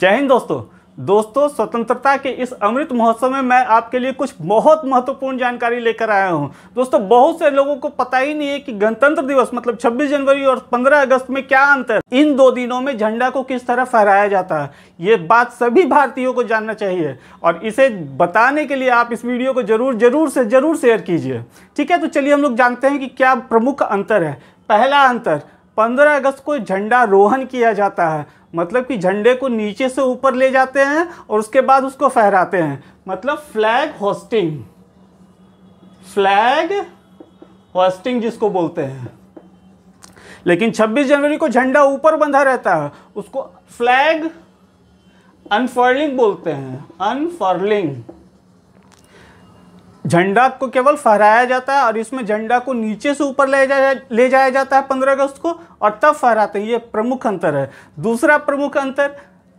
जय हिंद दोस्तों दोस्तों स्वतंत्रता के इस अमृत महोत्सव में मैं आपके लिए कुछ बहुत महत्वपूर्ण जानकारी लेकर आया हूं दोस्तों बहुत से लोगों को पता ही नहीं है कि गणतंत्र दिवस मतलब 26 जनवरी और 15 अगस्त में क्या अंतर इन दो दिनों में झंडा को किस तरह फहराया जाता है ये बात सभी भारतीयों को जानना चाहिए और इसे बताने के लिए आप इस वीडियो को जरूर जरूर से जरूर शेयर कीजिए ठीक है तो चलिए हम लोग जानते हैं कि क्या प्रमुख अंतर है पहला अंतर पंद्रह अगस्त को झंडा रोहन किया जाता है मतलब कि झंडे को नीचे से ऊपर ले जाते हैं और उसके बाद उसको फहराते हैं मतलब फ्लैग होस्टिंग फ्लैग होस्टिंग जिसको बोलते हैं लेकिन 26 जनवरी को झंडा ऊपर बंधा रहता है उसको फ्लैग अनफर्लिंग बोलते हैं अनफर्लिंग झंडा को केवल फहराया जाता है और इसमें झंडा को नीचे से ऊपर ले जाया ले जाया जाता है पंद्रह अगस्त को और तब फहराते हैं ये प्रमुख अंतर है दूसरा प्रमुख अंतर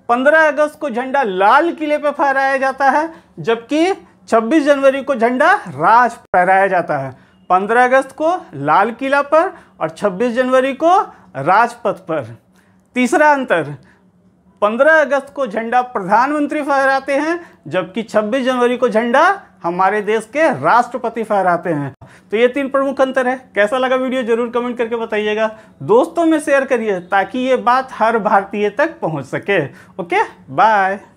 पंद्रह अगस्त को झंडा लाल किले पर फहराया जाता है जबकि छब्बीस जनवरी को झंडा राज फहराया जाता है पंद्रह अगस्त को लाल किला पर और छब्बीस जनवरी को राजपथ पर तीसरा अंतर पंद्रह अगस्त को झंडा प्रधानमंत्री फहराते हैं जबकि छब्बीस जनवरी को झंडा हमारे देश के राष्ट्रपति फहराते हैं तो ये तीन प्रमुख अंतर है कैसा लगा वीडियो जरूर कमेंट करके बताइएगा दोस्तों में शेयर करिए ताकि ये बात हर भारतीय तक पहुंच सके ओके बाय